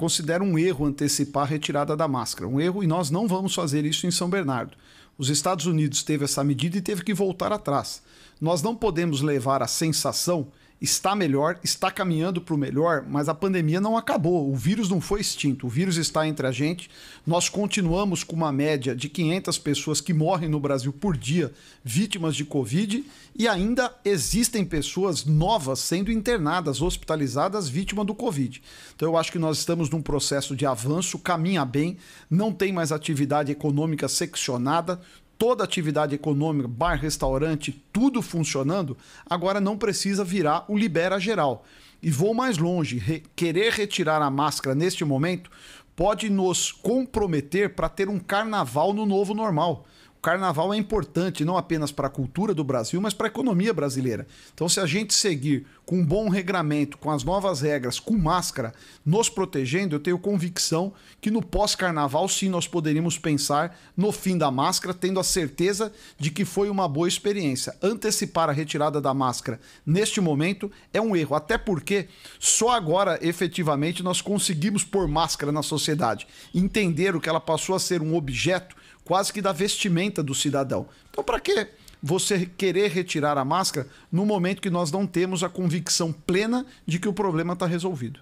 considera um erro antecipar a retirada da máscara. Um erro e nós não vamos fazer isso em São Bernardo. Os Estados Unidos teve essa medida e teve que voltar atrás. Nós não podemos levar a sensação está melhor, está caminhando para o melhor, mas a pandemia não acabou. O vírus não foi extinto, o vírus está entre a gente. Nós continuamos com uma média de 500 pessoas que morrem no Brasil por dia vítimas de Covid e ainda existem pessoas novas sendo internadas, hospitalizadas, vítima do Covid. Então eu acho que nós estamos num processo de avanço, caminha bem, não tem mais atividade econômica seccionada, toda atividade econômica, bar, restaurante, tudo funcionando, agora não precisa virar o libera geral. E vou mais longe, re querer retirar a máscara neste momento pode nos comprometer para ter um carnaval no novo normal carnaval é importante não apenas para a cultura do Brasil, mas para a economia brasileira. Então, se a gente seguir com um bom regramento, com as novas regras, com máscara, nos protegendo, eu tenho convicção que no pós-carnaval, sim, nós poderíamos pensar no fim da máscara, tendo a certeza de que foi uma boa experiência. Antecipar a retirada da máscara neste momento é um erro, até porque só agora, efetivamente, nós conseguimos pôr máscara na sociedade, entender o que ela passou a ser um objeto quase que da vestimenta do cidadão. Então, para que você querer retirar a máscara no momento que nós não temos a convicção plena de que o problema está resolvido?